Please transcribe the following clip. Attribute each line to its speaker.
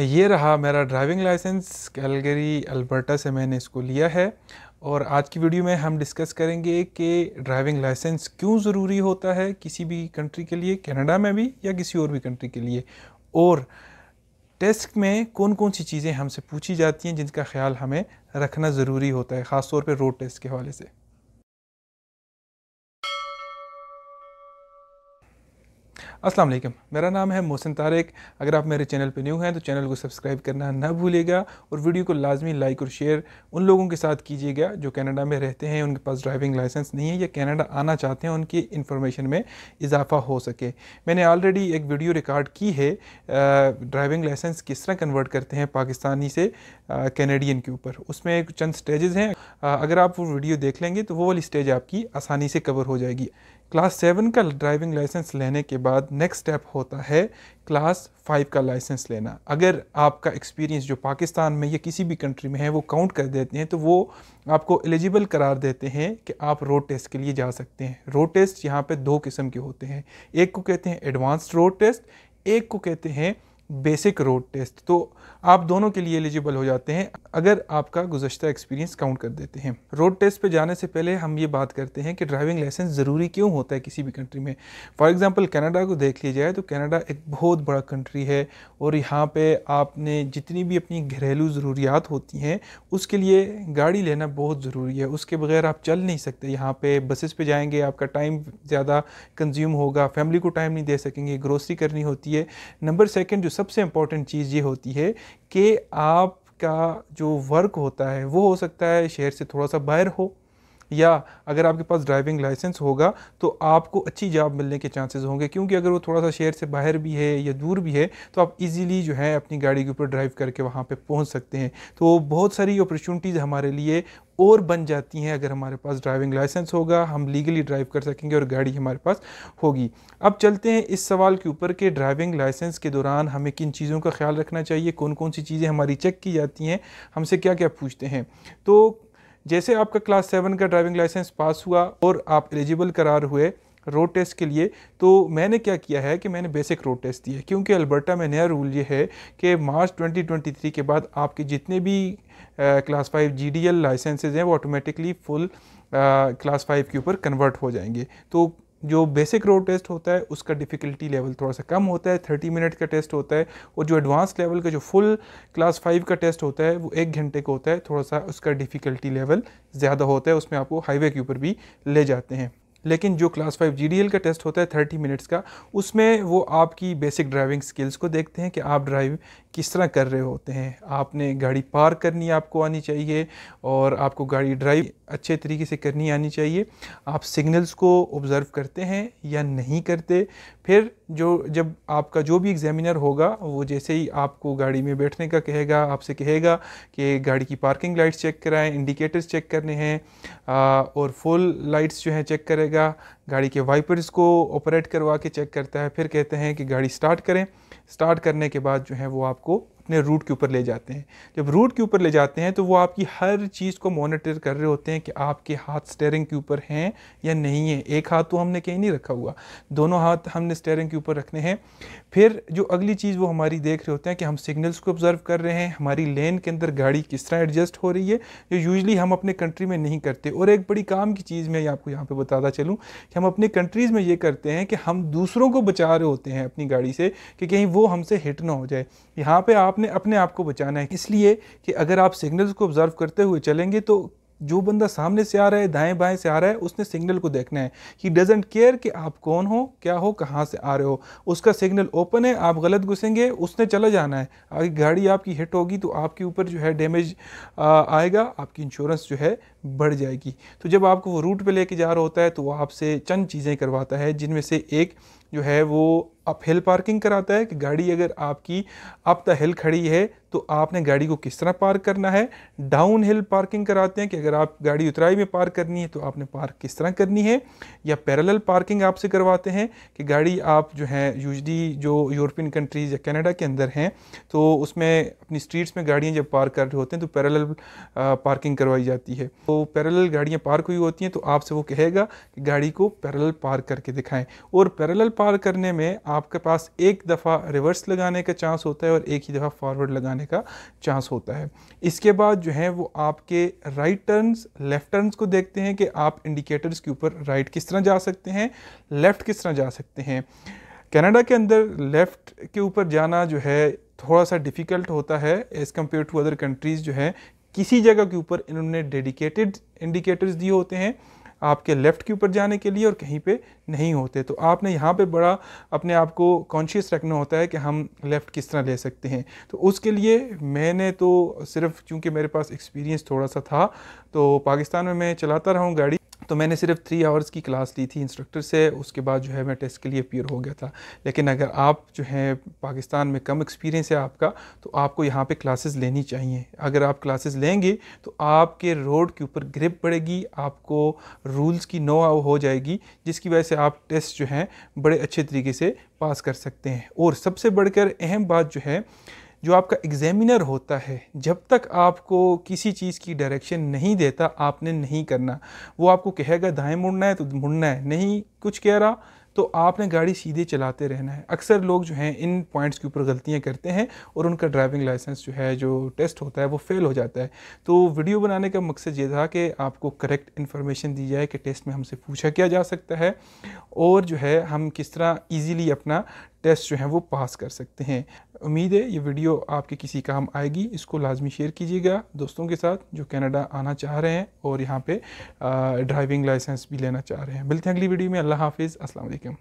Speaker 1: ये रहा मेरा ड्राइविंग लाइसेंस कैलगरी अल्बर्टा से मैंने इसको लिया है और आज की वीडियो में हम डिस्कस करेंगे कि ड्राइविंग लाइसेंस क्यों ज़रूरी होता है किसी भी कंट्री के लिए कनाडा में भी या किसी और भी कंट्री के लिए और टेस्ट में कौन कौन सी चीज़ें हमसे पूछी जाती हैं जिनका ख्याल हमें रखना ज़रूरी होता है ख़ास तौर रोड टेस्ट के हवाले से अस्सलाम वालेकुम मेरा नाम है मोहसिन तारिक अगर आप मेरे चैनल पर न्यू हैं तो चैनल को सब्सक्राइब करना ना भूलिएगा और वीडियो को लाजमी लाइक और शेयर उन लोगों के साथ कीजिएगा जो कनाडा में रहते हैं उनके पास ड्राइविंग लाइसेंस नहीं है या कनाडा आना चाहते हैं उनकी इन्फॉर्मेशन में इजाफा हो सके मैंने ऑलरेडी एक वीडियो रिकॉर्ड की है ड्राइविंग लाइसेंस किस तरह कन्वर्ट करते हैं पाकिस्तानी से कैनेडियन के ऊपर उसमें चंद स्टेजेस हैं अगर आप वो वीडियो देख लेंगे तो वो वाली स्टेज आपकी आसानी से कवर हो जाएगी क्लास सेवन का ड्राइविंग लाइसेंस लेने के बाद नेक्स्ट स्टेप होता है क्लास फाइव का लाइसेंस लेना अगर आपका एक्सपीरियंस जो पाकिस्तान में या किसी भी कंट्री में है वो काउंट कर देते हैं तो वो आपको एलिजिबल करार देते हैं कि आप रोड टेस्ट के लिए जा सकते हैं रोड टेस्ट यहाँ पर दो किस्म के होते हैं एक को कहते हैं एडवांस रोड टेस्ट एक को कहते हैं बेसिक रोड टेस्ट तो आप दोनों के लिए एलिजिबल हो जाते हैं अगर आपका गुजशत एक्सपीरियंस काउंट कर देते हैं रोड टेस्ट पे जाने से पहले हम ये बात करते हैं कि ड्राइविंग लाइसेंस ज़रूरी क्यों होता है किसी भी कंट्री में फॉर एग्जांपल कनाडा को देख लिया जाए तो कनाडा एक बहुत बड़ा कंट्री है और यहाँ पर आपने जितनी भी अपनी घरेलू ज़रूरियात होती हैं उसके लिए गाड़ी लेना बहुत ज़रूरी है उसके बगैर आप चल नहीं सकते यहाँ पर बसेस पर जाएँगे आपका टाइम ज़्यादा कंज्यूम होगा फैमिली को टाइम नहीं दे सकेंगे ग्रोसरी करनी होती है नंबर सेकेंड जो सबसे इम्पॉर्टेंट चीज़ ये होती है कि आपका जो वर्क होता है वो हो सकता है शहर से थोड़ा सा बाहर हो या अगर आपके पास ड्राइविंग लाइसेंस होगा तो आपको अच्छी जॉब मिलने के चांसेस होंगे क्योंकि अगर वो थोड़ा सा शहर से बाहर भी है या दूर भी है तो आप इजीली जो है अपनी गाड़ी के ऊपर ड्राइव करके वहाँ पे पहुँच सकते हैं तो बहुत सारी अपॉर्चुनिटीज़ हमारे लिए और बन जाती हैं अगर हमारे पास ड्राइविंग लाइसेंस होगा हम लीगली ड्राइव कर सकेंगे और गाड़ी हमारे पास होगी अब चलते हैं इस सवाल के ऊपर कि ड्राइविंग लाइसेंस के दौरान हमें किन चीज़ों का ख्याल रखना चाहिए कौन कौन सी चीज़ें हमारी चेक की जाती हैं हमसे क्या क्या पूछते हैं तो जैसे आपका क्लास सेवन का ड्राइविंग लाइसेंस पास हुआ और आप एलिजिबल करार हुए रोड टेस्ट के लिए तो मैंने क्या किया है कि मैंने बेसिक रोड टेस्ट दिया क्योंकि अल्बर्टा में नया रूल ये है कि मार्च 2023 के बाद आपके जितने भी class five G D L licences हैं वो ऑटोमेटिकली फुल क्लास फाइव के ऊपर कन्वर्ट हो जाएंगे तो जो बेसिक रोड टेस्ट होता है उसका डिफ़िकल्टी लेवल थोड़ा सा कम होता है थर्टी मिनट का टेस्ट होता है और जो एडवांस लेवल का जो फुल क्लास फाइव का टेस्ट होता है वो एक घंटे का होता है थोड़ा सा उसका डिफ़िकल्टी लेवल ज़्यादा होता है उसमें आपको हाईवे के ऊपर भी ले जाते हैं लेकिन जो क्लास फाइव जी का टेस्ट होता है थर्टी मिनट्स का उसमें वो आपकी बेसिक ड्राइविंग स्किल्स को देखते हैं कि आप ड्राइव किस तरह कर रहे होते हैं आपने गाड़ी पार करनी आपको आनी चाहिए और आपको गाड़ी ड्राइव अच्छे तरीके से करनी आनी चाहिए आप सिग्नल्स को ऑब्ज़र्व करते हैं या नहीं करते फिर जो जब आपका जो भी एग्ज़ामिनर होगा वो जैसे ही आपको गाड़ी में बैठने का कहेगा आपसे कहेगा कि गाड़ी की पार्किंग लाइट्स चेक कराएं इंडिकेटर्स चेक करने हैं और फुल लाइट्स जो हैं चेक करेगा गाड़ी के वाइपर्स को ऑपरेट करवा के चेक करता है फिर कहते हैं कि गाड़ी स्टार्ट करें स्टार्ट करने के बाद जो है वो आपको अपने रूट के ऊपर ले जाते हैं जब रूट के ऊपर ले जाते हैं तो वो आपकी हर चीज़ को मॉनिटर कर रहे होते हैं कि आपके हाथ स्टेयरिंग के ऊपर हैं या नहीं है एक हाथ तो हमने कहीं नहीं रखा हुआ दोनों हाथ हमने स्टेयरिंग के ऊपर रखने हैं फिर जो अगली चीज़ वो हमारी देख रहे होते हैं कि हम सिग्नल्स को ऑब्ज़र्व कर रहे हैं हमारी लेन के अंदर गाड़ी किस तरह एडजस्ट हो रही है जो यूजली हम अपने कंट्री में नहीं करते और एक बड़ी काम की चीज़ मैं आपको यहाँ पर बताता चलूँ कि हम अपने कंट्रीज़ में ये करते हैं कि हम दूसरों को बचा रहे होते हैं अपनी गाड़ी से कि कहीं वो हमसे हिट ना हो जाए यहाँ पर आप आपने अपने आप को बचाना है इसलिए कि अगर आप सिग्नल्स को ऑब्जर्व करते हुए चलेंगे तो जो बंदा सामने से आ रहा है दाएं बाएं से आ रहा है उसने सिग्नल को देखना है ही डजेंट केयर कि आप कौन हो क्या हो कहाँ से आ रहे हो उसका सिग्नल ओपन है आप गलत घुसेंगे उसने चला जाना है अगर गाड़ी आपकी हिट होगी तो आपके ऊपर जो है डैमेज आएगा आपकी इंश्योरेंस जो है बढ़ जाएगी तो जब आपको वो रूट पे लेके जा रहा होता है तो वो आपसे चंद चीज़ें करवाता है जिनमें से एक जो है वो अप हिल पार्किंग कराता है कि गाड़ी अगर आपकी अप द हिल खड़ी है तो आपने गाड़ी को किस तरह पार्क करना है डाउन हिल पार्किंग कराते हैं कि अगर आप गाड़ी उतराई में पार्क करनी है तो आपने पार्क किस तरह करनी है या पैरेलल पार्किंग आपसे करवाते हैं कि गाड़ी आप जो है यूजली जो यूरोपियन कंट्रीज़ या कनाडा के अंदर हैं तो उसमें अपनी स्ट्रीट्स में गाड़ियाँ जब पार्क कर रहे होते हैं तो पैरल पार्किंग करवाई जाती है तो तो पैरेलल गाड़ियाँ पार्क हुई होती हैं तो आपसे वो कहेगा कि गाड़ी को पैरेलल पार्क करके दिखाएं और पैरेलल पार्क करने में आपके पास एक दफ़ा रिवर्स लगाने का चांस होता है और एक ही दफ़ा फॉरवर्ड लगाने का चांस होता है इसके बाद जो है वो आपके राइट टर्न्स लेफ़्ट टर्न्स को देखते हैं कि आप इंडिकेटर्स के ऊपर राइट किस तरह जा सकते हैं लेफ़्ट किस तरह जा सकते हैं कनाडा के अंदर लेफ़्ट के ऊपर जाना जो है थोड़ा सा डिफ़िकल्ट होता है as compare to other countries जो है किसी जगह के ऊपर इन्होंने डेडिकेटेड इंडिकेटर्स दिए होते हैं आपके लेफ़्ट के ऊपर जाने के लिए और कहीं पे नहीं होते तो आपने यहाँ पे बड़ा अपने आप को कॉन्शियस रखना होता है कि हम लेफ़्ट किस तरह ले सकते हैं तो उसके लिए मैंने तो सिर्फ चूँकि मेरे पास एक्सपीरियंस थोड़ा सा था तो पाकिस्तान में मैं चलाता रहा हूँ गाड़ी तो मैंने सिर्फ थ्री आवर्स की क्लास ली थी इंस्ट्रक्टर से उसके बाद जो है मैं टेस्ट के लिए अपीयर हो गया था लेकिन अगर आप जो है पाकिस्तान में कम एक्सपीरियंस है आपका तो आपको यहाँ पे क्लासेस लेनी चाहिए अगर आप क्लासेस लेंगे तो आपके रोड के ऊपर ग्रिप पड़ेगी आपको रूल्स की नो हो जाएगी जिसकी वजह से आप टेस्ट जो हैं बड़े अच्छे तरीके से पास कर सकते हैं और सबसे बढ़कर अहम बात जो है जो आपका एग्जामिनर होता है जब तक आपको किसी चीज़ की डायरेक्शन नहीं देता आपने नहीं करना वो आपको कहेगा दाएं मुड़ना है तो मुड़ना है नहीं कुछ कह रहा तो आपने गाड़ी सीधे चलाते रहना है अक्सर लोग जो हैं इन पॉइंट्स के ऊपर गलतियां करते हैं और उनका ड्राइविंग लाइसेंस जो है जो टेस्ट होता है वो फेल हो जाता है तो वीडियो बनाने का मकसद ये था कि आपको करेक्ट इन्फॉर्मेशन दी जाए कि टेस्ट में हमसे पूछा क्या जा सकता है और जो है हम किस तरह ईजीली अपना टेस्ट जो हैं वो पास कर सकते हैं उम्मीद है ये वीडियो आपके किसी काम आएगी इसको लाजमी शेयर कीजिएगा दोस्तों के साथ जो कनाडा आना चाह रहे हैं और यहाँ पे ड्राइविंग लाइसेंस भी लेना चाह रहे हैं मिलते हैं अगली वीडियो में अल्लाह हाफिज़ असलम